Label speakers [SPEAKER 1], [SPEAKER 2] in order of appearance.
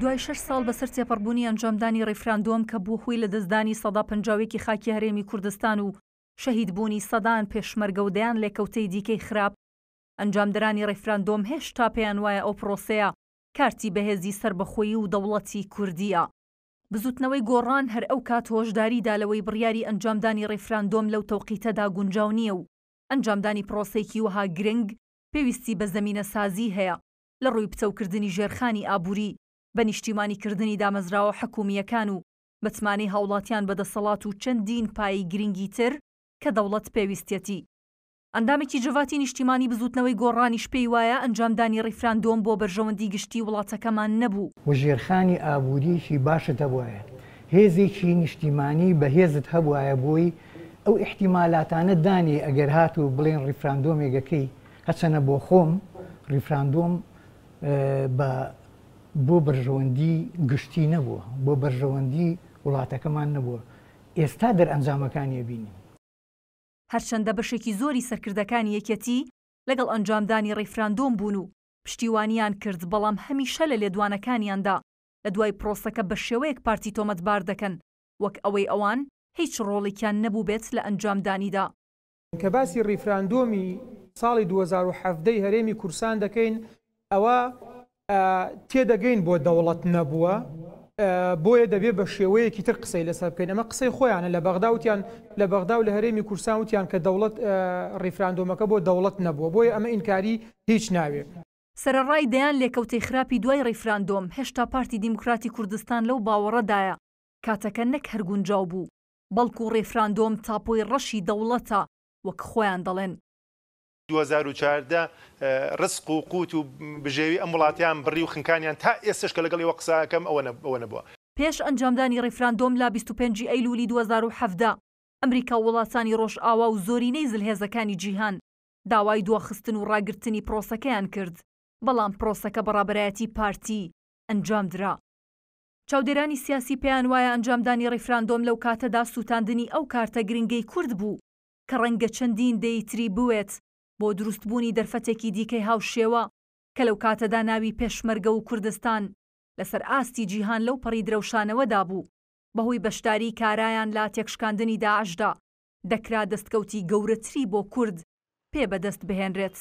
[SPEAKER 1] دوای شش ساڵ بەسەر تێپەڕبوونی ئەنجامدانی ڕێفراندۆم کە بوو هوی لە دەستدانی سەدا پنجاوێکی خاکی هەرێمی کوردستان و شەهید بوونی سەدان پێشمەرگەودەیان لێکەوتەی دیکەی خراپ ئەنجامدرانی ڕێفراندۆم هێشتا پێیان وایە ئەو پرۆسەیە کارتی بەهێزی سربەخۆیی و دەوڵەتی کوردیە. بزوتنەوەی گۆڕان هەر ئەو کات هۆشداریدا لەوەی بڕیاری ئەنجامدانی ڕێفراندۆم لەو تەوقیتەدا گونجاو نییە و ئەنجامدانی پرۆسێکی وها گرنگ پێویستی بە زەمینە سازی هەیە لە ڕووی بچەوکردنی ژێرخانی ئابووری بە نیشتیمانیکردنی دامەزراوە حکومیەکان و بەتمانی هاوڵاتیان بەدەسەڵات و چەندین پایی گرنگی تر کە دەوڵەت پێویستەتی ئەندامێکی جواتی نیشتیمانی بزوتنەوەی گۆڕانی شپی وایە ئەنجامدانی ڕیفراندۆم بۆ بەرژەوەندی گشتی وڵاتەکەمان نەبوو
[SPEAKER 2] وەژێرخانی ئابوووریشی باشت هەبواە هێزێکی نیشتیمانی بەهێزت هەبواە بۆی ئەو احتیمالاتانە دانی ئەگەر هات و بڵێن ریفراندۆمێگەکەی هەچەنە بۆ خۆم ریفراندۆم بە بۆ بەرژەوەندی گشتی نەبووە بۆ بەرژەوەندی وڵاتەکەمان نەبووە ئێستا دەرئەنجامەکانی بینین
[SPEAKER 1] هەرچەندە بەشێکی زۆری سەرکردەکانی یەکەتی لەگەڵ ئەنجامدانی ڕیفراندۆم بوون و پشتیوانیان کرد بەڵام هەمیشە لە لێدوانەکانیاندا لە دوای پرۆسەکە بە شێوەیەک پارتی تۆمەتبار دەکەن وەک ئەوەی ئەوان هیچ ڕۆڵێکیان نەبوو بێت لە ئەنجامدانیدا کە
[SPEAKER 3] باسی ڕیفراندۆمی ساڵی 2017 هەرێمی کورسان دەکەین ئەوە تێدەگەین بۆ دەوڵەت نەبووە بۆیە دەبێت بە شێوەیەکی تر قسەی لەسەر بکەین ئەمە قسەی خۆیانە لە بەغداوتیان لە بەغدا و لە هەرێمی کورسان وتیان کە دەوڵەت ڕیفراندۆمەکە بۆ دەوڵەت نەبووە بۆیە ئەمە ئینکاری هیچ ناوێت.
[SPEAKER 1] سەرڕای دەیان لێکەوتەی خراپی دوای ڕیفراندۆم هێشتا پارتی دیموکراتی کوردستان لەو باوەڕەدایە کاتەکە نەک هەرگونجاو بوو بەڵکو ڕێفراندۆم تاپۆی ڕەشی دەوڵەتە وەک خۆیان دەڵێن
[SPEAKER 3] 2014 ڕسق و قوت و بژێوی ئەم وڵاتیان بڕی و خنکانیان تا ئێستش کە لەگەڵی وە قساکەم ئەوە نەبووە
[SPEAKER 1] پێش ئەنجامدانی ڕیفراندۆم لا 25 ئەیلولی 2017 ئەمریکا وڵاتانی ڕۆژ ئاوا و زۆرینەی زلهێزەکانی جیهان داوای دواخستن و ڕاگررتنی پرۆسەکەیان کرد بەڵام پرۆسەکە بەڕابەتی پارتی ئەنجام درا چاودێرانی سیاسی پێیان وایە ئەنجامدانی ڕیفراندۆم لەو کاتەدا سووتاندنی ئەو کارتە گرنگەی کورد بوو کە ڕەنگە چەندین دەیتری بوێت بۆ دروستبوونی دەرفەتێکی دیکەی هاوشێوە کە لەو کاتەدا ناوی پێشمەرگە و کوردستان لەسەر ئاستی جیهان لەو پەڕی درەوشانەوەدا بوو بەهۆی بەشداری کارایان لا تێکشکاندنی داعشدا دەکرا دەستکەوتی گەورەتری بۆ کورد پێ بەدەست بهێنرێت.